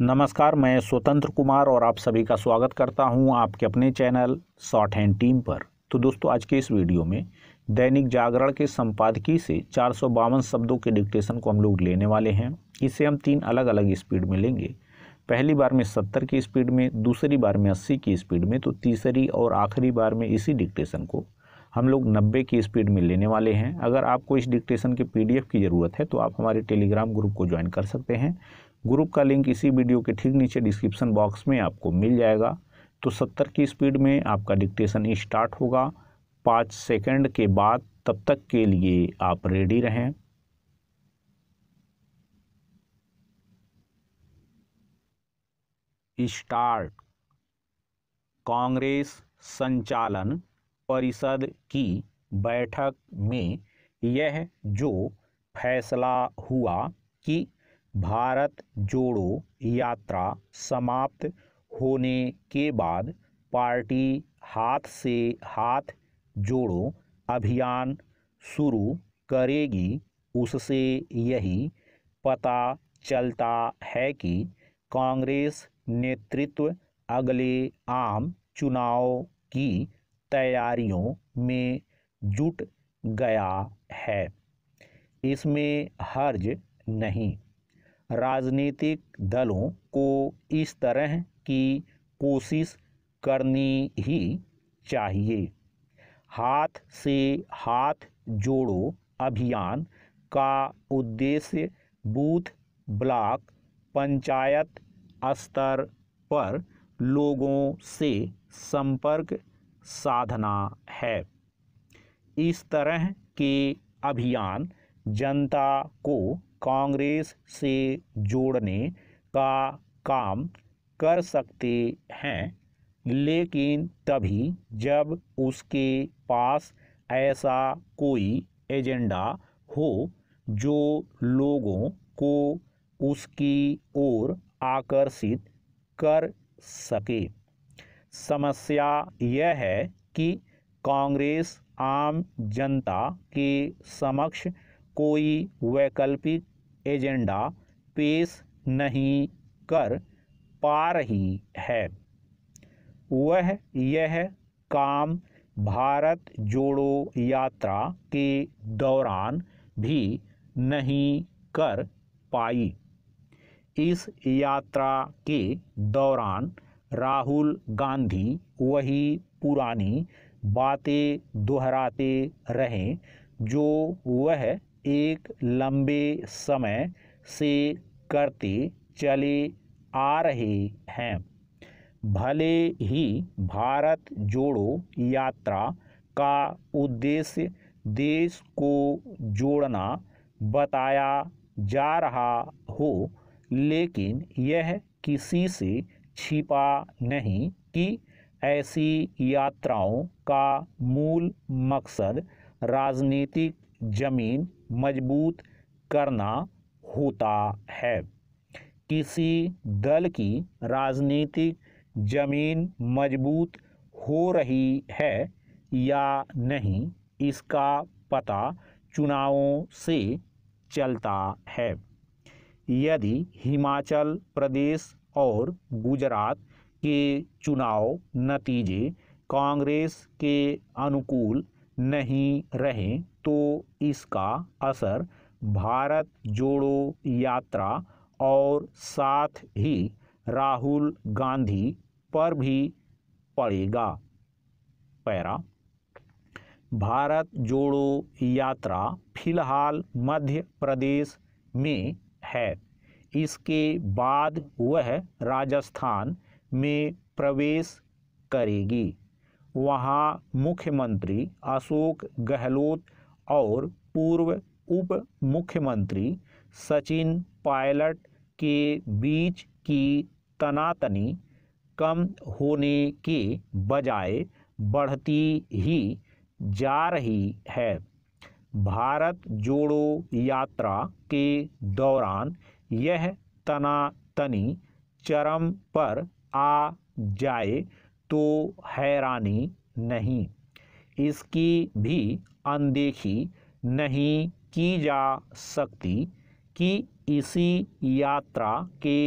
नमस्कार मैं स्वतंत्र कुमार और आप सभी का स्वागत करता हूं आपके अपने चैनल शॉर्ट हैंड टीम पर तो दोस्तों आज के इस वीडियो में दैनिक जागरण के संपादकीय से चार शब्दों के डिक्टेशन को हम लोग लेने वाले हैं इसे हम तीन अलग अलग स्पीड में लेंगे पहली बार में सत्तर की स्पीड में दूसरी बार में अस्सी की स्पीड में तो तीसरी और आखिरी बार में इसी डिक्टेशन को हम लोग नब्बे की स्पीड में लेने वाले हैं अगर आपको इस डिक्टेशन के पीडीएफ की ज़रूरत है तो आप हमारे टेलीग्राम ग्रुप को ज्वाइन कर सकते हैं ग्रुप का लिंक इसी वीडियो के ठीक नीचे डिस्क्रिप्शन बॉक्स में आपको मिल जाएगा तो सत्तर की स्पीड में आपका डिक्टेशन स्टार्ट होगा पाँच सेकेंड के बाद तब तक के लिए आप रेडी रहें स्टार्ट कांग्रेस संचालन परिषद की बैठक में यह जो फैसला हुआ कि भारत जोड़ो यात्रा समाप्त होने के बाद पार्टी हाथ से हाथ जोड़ो अभियान शुरू करेगी उससे यही पता चलता है कि कांग्रेस नेतृत्व अगले आम चुनाव की तैयारियों में जुट गया है इसमें हर्ज नहीं राजनीतिक दलों को इस तरह की कोशिश करनी ही चाहिए हाथ से हाथ जोड़ो अभियान का उद्देश्य बूथ ब्लॉक पंचायत स्तर पर लोगों से संपर्क साधना है इस तरह के अभियान जनता को कांग्रेस से जोड़ने का काम कर सकते हैं लेकिन तभी जब उसके पास ऐसा कोई एजेंडा हो जो लोगों को उसकी ओर आकर्षित कर सके समस्या यह है कि कांग्रेस आम जनता के समक्ष कोई वैकल्पिक एजेंडा पेश नहीं कर पा रही है वह यह काम भारत जोड़ो यात्रा के दौरान भी नहीं कर पाई इस यात्रा के दौरान राहुल गांधी वही पुरानी बातें दोहराते रहे जो वह एक लंबे समय से करते चले आ रहे हैं भले ही भारत जोड़ो यात्रा का उद्देश्य देश को जोड़ना बताया जा रहा हो लेकिन यह किसी से छिपा नहीं कि ऐसी यात्राओं का मूल मकसद राजनीतिक जमीन मजबूत करना होता है किसी दल की राजनीतिक जमीन मजबूत हो रही है या नहीं इसका पता चुनावों से चलता है यदि हिमाचल प्रदेश और गुजरात के चुनाव नतीजे कांग्रेस के अनुकूल नहीं रहे तो इसका असर भारत जोड़ो यात्रा और साथ ही राहुल गांधी पर भी पड़ेगा पैरा भारत जोड़ो यात्रा फिलहाल मध्य प्रदेश में है इसके बाद वह राजस्थान में प्रवेश करेगी वहाँ मुख्यमंत्री अशोक गहलोत और पूर्व उप मुख्यमंत्री सचिन पायलट के बीच की तनातनी कम होने के बजाय बढ़ती ही जा रही है भारत जोड़ो यात्रा के दौरान यह तनातनी चरम पर आ जाए तो हैरानी नहीं इसकी भी अनदेखी नहीं की जा सकती कि इसी यात्रा के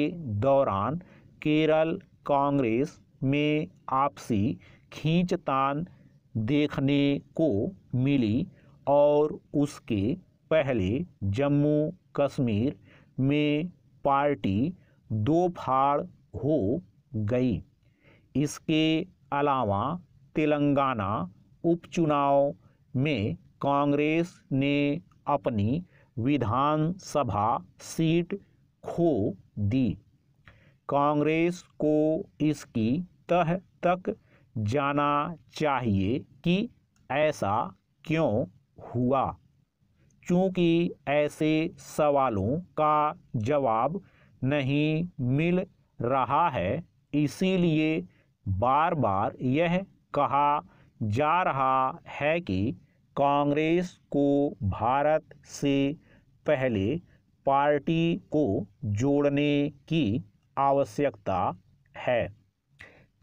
दौरान केरल कांग्रेस में आपसी खींचतान देखने को मिली और उसके पहले जम्मू कश्मीर में पार्टी दो फाड़ हो गई इसके अलावा तेलंगाना उपचुनाव में कांग्रेस ने अपनी विधानसभा सीट खो दी कांग्रेस को इसकी तह तक जाना चाहिए कि ऐसा क्यों हुआ चूँकि ऐसे सवालों का जवाब नहीं मिल रहा है इसीलिए बार बार यह कहा जा रहा है कि कांग्रेस को भारत से पहले पार्टी को जोड़ने की आवश्यकता है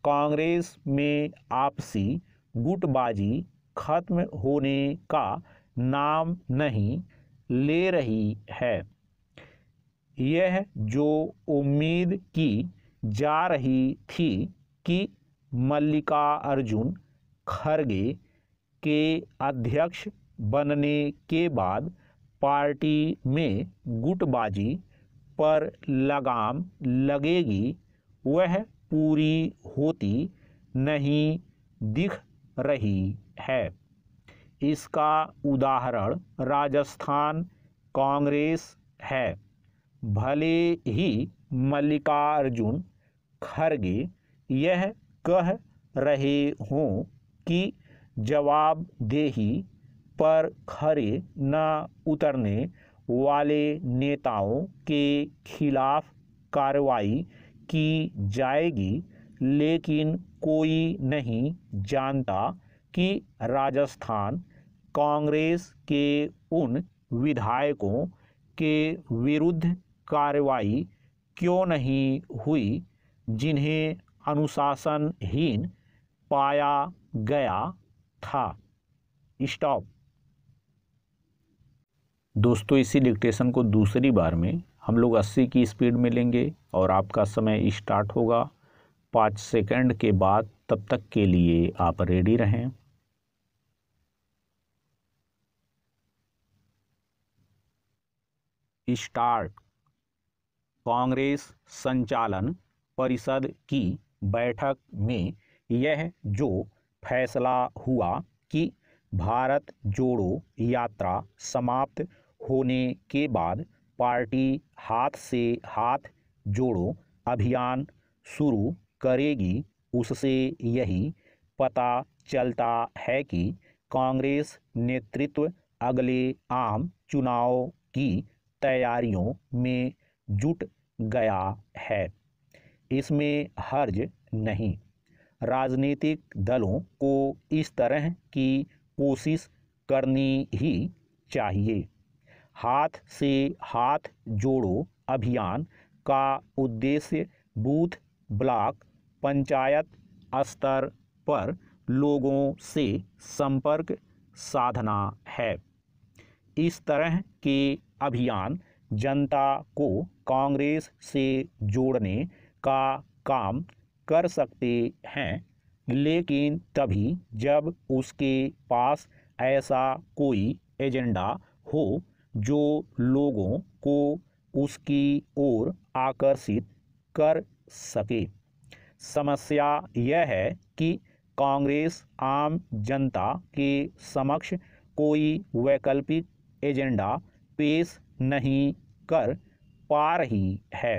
कांग्रेस में आपसी गुटबाजी खत्म होने का नाम नहीं ले रही है यह जो उम्मीद की जा रही थी कि मल्लिका अर्जुन खड़गे के अध्यक्ष बनने के बाद पार्टी में गुटबाजी पर लगाम लगेगी वह पूरी होती नहीं दिख रही है इसका उदाहरण राजस्थान कांग्रेस है भले ही मल्लिकार्जुन खड़गे यह कह रहे हों कि जवाबदेही पर खरे न उतरने वाले नेताओं के खिलाफ कार्रवाई की जाएगी लेकिन कोई नहीं जानता कि राजस्थान कांग्रेस के उन विधायकों के विरुद्ध कार्रवाई क्यों नहीं हुई जिन्हें अनुशासनहीन पाया गया था स्टॉप दोस्तों इसी डिक्टेशन को दूसरी बार में हम लोग 80 की स्पीड में लेंगे और आपका समय स्टार्ट होगा पाँच सेकंड के बाद तब तक के लिए आप रेडी रहें स्टार्ट कांग्रेस संचालन परिषद की बैठक में यह जो फैसला हुआ कि भारत जोड़ो यात्रा समाप्त होने के बाद पार्टी हाथ से हाथ जोड़ो अभियान शुरू करेगी उससे यही पता चलता है कि कांग्रेस नेतृत्व अगले आम चुनाव की तैयारियों में जुट गया है इसमें हर्ज नहीं राजनीतिक दलों को इस तरह की कोशिश करनी ही चाहिए हाथ से हाथ जोड़ो अभियान का उद्देश्य बूथ ब्लॉक पंचायत स्तर पर लोगों से संपर्क साधना है इस तरह के अभियान जनता को कांग्रेस से जोड़ने का काम कर सकते हैं लेकिन तभी जब उसके पास ऐसा कोई एजेंडा हो जो लोगों को उसकी ओर आकर्षित कर सके समस्या यह है कि कांग्रेस आम जनता के समक्ष कोई वैकल्पिक एजेंडा पेश नहीं कर पा रही है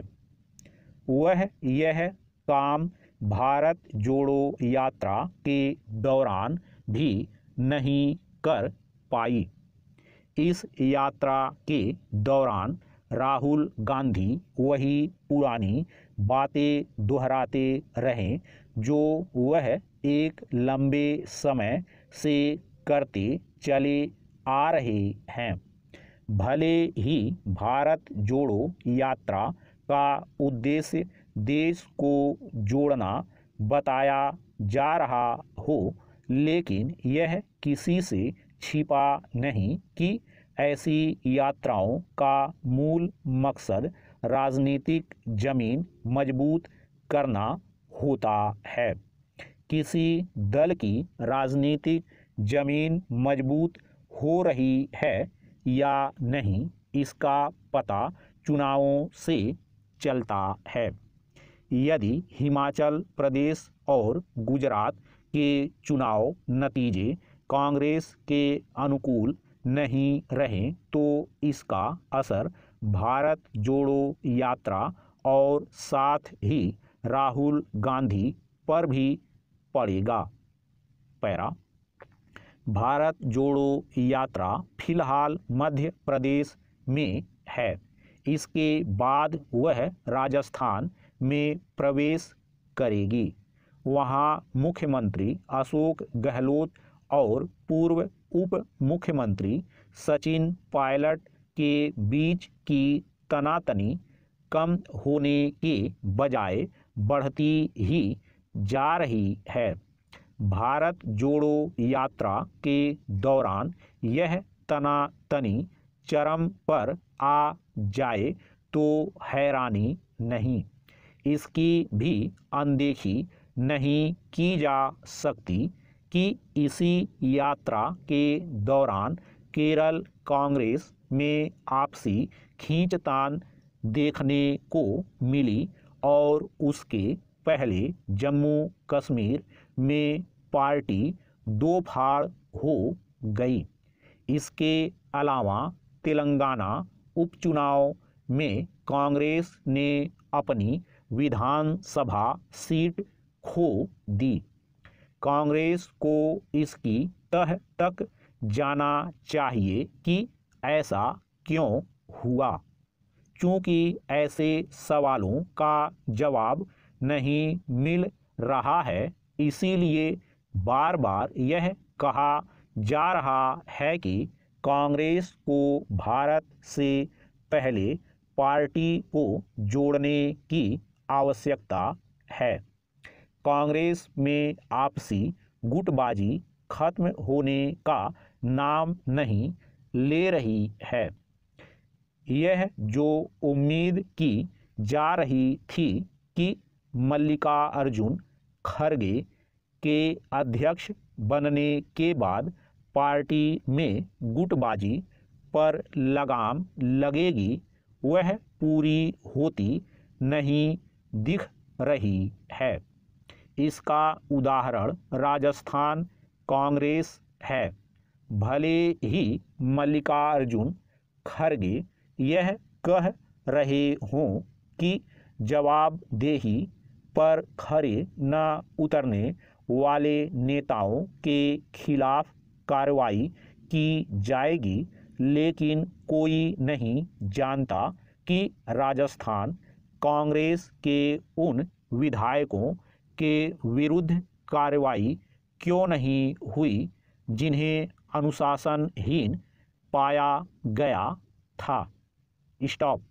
वह यह काम भारत जोड़ो यात्रा के दौरान भी नहीं कर पाई इस यात्रा के दौरान राहुल गांधी वही पुरानी बातें दोहराते रहे जो वह एक लंबे समय से करते चले आ रहे हैं भले ही भारत जोड़ो यात्रा का उद्देश्य देश को जोड़ना बताया जा रहा हो लेकिन यह किसी से छिपा नहीं कि ऐसी यात्राओं का मूल मकसद राजनीतिक जमीन मजबूत करना होता है किसी दल की राजनीतिक जमीन मजबूत हो रही है या नहीं इसका पता चुनावों से चलता है यदि हिमाचल प्रदेश और गुजरात के चुनाव नतीजे कांग्रेस के अनुकूल नहीं रहे तो इसका असर भारत जोड़ो यात्रा और साथ ही राहुल गांधी पर भी पड़ेगा पैरा भारत जोड़ो यात्रा फिलहाल मध्य प्रदेश में है इसके बाद वह राजस्थान में प्रवेश करेगी वहाँ मुख्यमंत्री अशोक गहलोत और पूर्व उप मुख्यमंत्री सचिन पायलट के बीच की तनातनी कम होने के बजाय बढ़ती ही जा रही है भारत जोड़ो यात्रा के दौरान यह तनातनी चरम पर आ जाए तो हैरानी नहीं इसकी भी अनदेखी नहीं की जा सकती कि इसी यात्रा के दौरान केरल कांग्रेस में आपसी खींचतान देखने को मिली और उसके पहले जम्मू कश्मीर में पार्टी दो फाड़ हो गई इसके अलावा तेलंगाना उपचुनाव में कांग्रेस ने अपनी विधानसभा सीट खो दी कांग्रेस को इसकी तह तक जाना चाहिए कि ऐसा क्यों हुआ क्योंकि ऐसे सवालों का जवाब नहीं मिल रहा है इसीलिए बार बार यह कहा जा रहा है कि कांग्रेस को भारत से पहले पार्टी को जोड़ने की आवश्यकता है कांग्रेस में आपसी गुटबाजी खत्म होने का नाम नहीं ले रही है यह जो उम्मीद की जा रही थी कि मल्लिका अर्जुन खड़गे के अध्यक्ष बनने के बाद पार्टी में गुटबाजी पर लगाम लगेगी वह पूरी होती नहीं दिख रही है इसका उदाहरण राजस्थान कांग्रेस है भले ही मल्लिकार्जुन खड़गे यह कह रहे हों कि जवाबदेही पर खड़े न उतरने वाले नेताओं के खिलाफ कार्रवाई की जाएगी लेकिन कोई नहीं जानता कि राजस्थान कांग्रेस के उन विधायकों के विरुद्ध कार्रवाई क्यों नहीं हुई जिन्हें अनुशासनहीन पाया गया था स्टॉप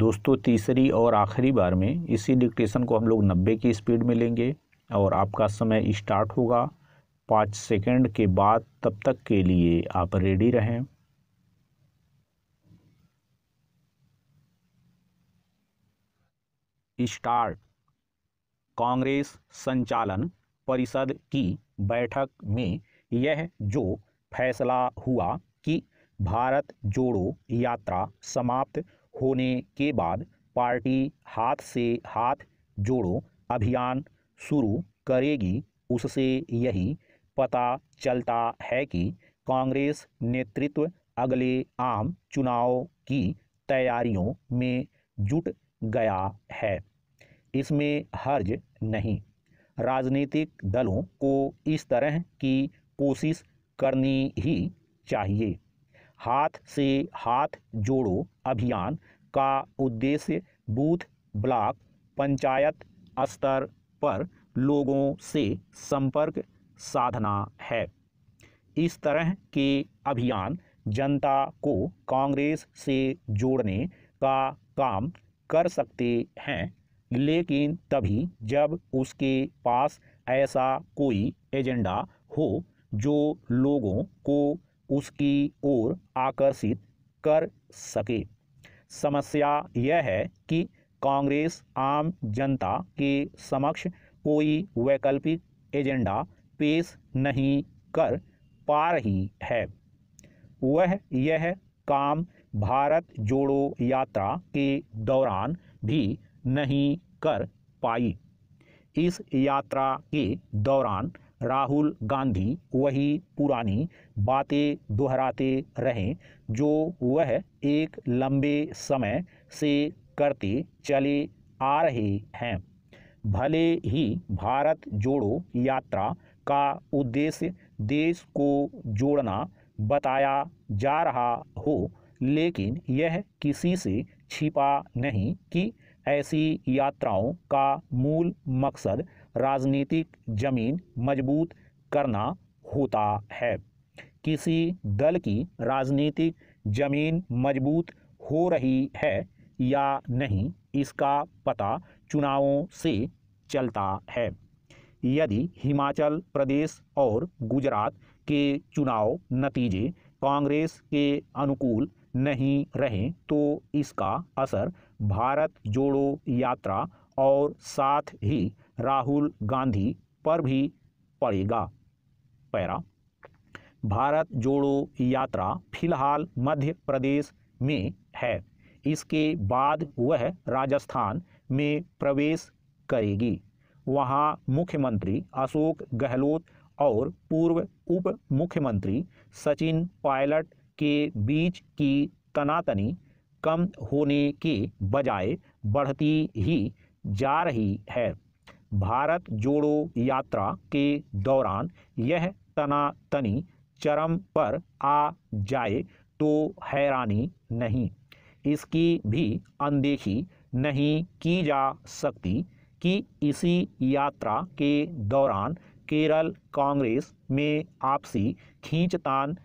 दोस्तों तीसरी और आखिरी बार में इसी डिक्टेशन को हम लोग 90 की स्पीड में लेंगे और आपका समय स्टार्ट होगा पाँच सेकंड के बाद तब तक के लिए आप रेडी रहें स्टार्ट कांग्रेस संचालन परिषद की बैठक में यह जो फैसला हुआ कि भारत जोड़ो यात्रा समाप्त होने के बाद पार्टी हाथ से हाथ जोड़ो अभियान शुरू करेगी उससे यही पता चलता है कि कांग्रेस नेतृत्व अगले आम चुनाव की तैयारियों में जुट गया है इसमें हर्ज नहीं राजनीतिक दलों को इस तरह की कोशिश करनी ही चाहिए हाथ से हाथ जोड़ो अभियान का उद्देश्य बूथ ब्लॉक पंचायत स्तर पर लोगों से संपर्क साधना है इस तरह के अभियान जनता को कांग्रेस से जोड़ने का काम कर सकते हैं लेकिन तभी जब उसके पास ऐसा कोई एजेंडा हो जो लोगों को उसकी ओर आकर्षित कर सके समस्या यह है कि कांग्रेस आम जनता के समक्ष कोई वैकल्पिक एजेंडा पेश नहीं कर पा रही है वह यह काम भारत जोड़ो यात्रा के दौरान भी नहीं कर पाई इस यात्रा के दौरान राहुल गांधी वही पुरानी बातें दोहराते रहे जो वह एक लंबे समय से करते चले आ रहे हैं भले ही भारत जोड़ो यात्रा का उद्देश्य देश को जोड़ना बताया जा रहा हो लेकिन यह किसी से छिपा नहीं कि ऐसी यात्राओं का मूल मकसद राजनीतिक जमीन मजबूत करना होता है किसी दल की राजनीतिक जमीन मजबूत हो रही है या नहीं इसका पता चुनावों से चलता है यदि हिमाचल प्रदेश और गुजरात के चुनाव नतीजे कांग्रेस के अनुकूल नहीं रहे तो इसका असर भारत जोड़ो यात्रा और साथ ही राहुल गांधी पर भी पड़ेगा पैरा भारत जोड़ो यात्रा फिलहाल मध्य प्रदेश में है इसके बाद वह राजस्थान में प्रवेश करेगी वहाँ मुख्यमंत्री अशोक गहलोत और पूर्व उप मुख्यमंत्री सचिन पायलट के बीच की तनातनी कम होने के बजाय बढ़ती ही जा रही है भारत जोड़ो यात्रा के दौरान यह तनातनी चरम पर आ जाए तो हैरानी नहीं इसकी भी अनदेखी नहीं की जा सकती कि इसी यात्रा के दौरान केरल कांग्रेस में आपसी खींचतान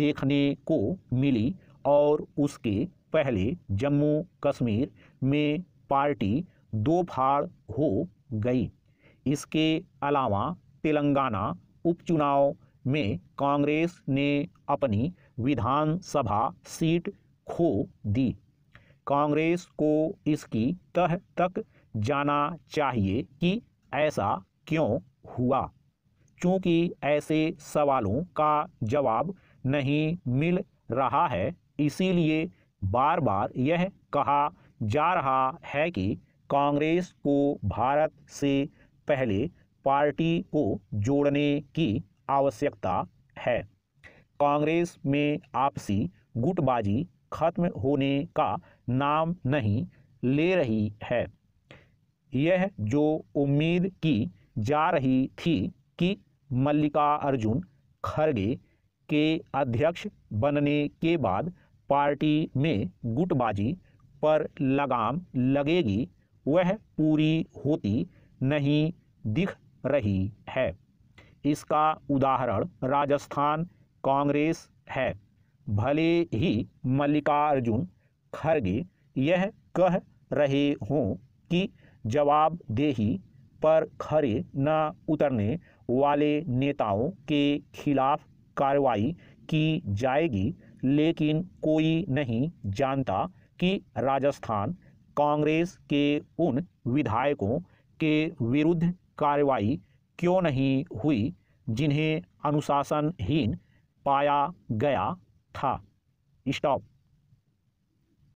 देखने को मिली और उसके पहले जम्मू कश्मीर में पार्टी दो फाड़ हो गई इसके अलावा तेलंगाना उपचुनाव में कांग्रेस ने अपनी विधानसभा सीट खो दी कांग्रेस को इसकी तह तक जाना चाहिए कि ऐसा क्यों हुआ चूँकि ऐसे सवालों का जवाब नहीं मिल रहा है इसीलिए बार बार यह कहा जा रहा है कि कांग्रेस को भारत से पहले पार्टी को जोड़ने की आवश्यकता है कांग्रेस में आपसी गुटबाजी खत्म होने का नाम नहीं ले रही है यह जो उम्मीद की जा रही थी कि मल्लिका अर्जुन खड़गे के अध्यक्ष बनने के बाद पार्टी में गुटबाजी पर लगाम लगेगी वह पूरी होती नहीं दिख रही है इसका उदाहरण राजस्थान कांग्रेस है भले ही मल्लिकार्जुन खड़गे यह कह रहे हों कि जवाबदेही पर खरे न उतरने वाले नेताओं के खिलाफ कार्रवाई की जाएगी लेकिन कोई नहीं जानता कि राजस्थान कांग्रेस के उन विधायकों के विरुद्ध कार्रवाई क्यों नहीं हुई जिन्हें अनुशासनहीन पाया गया था स्टॉप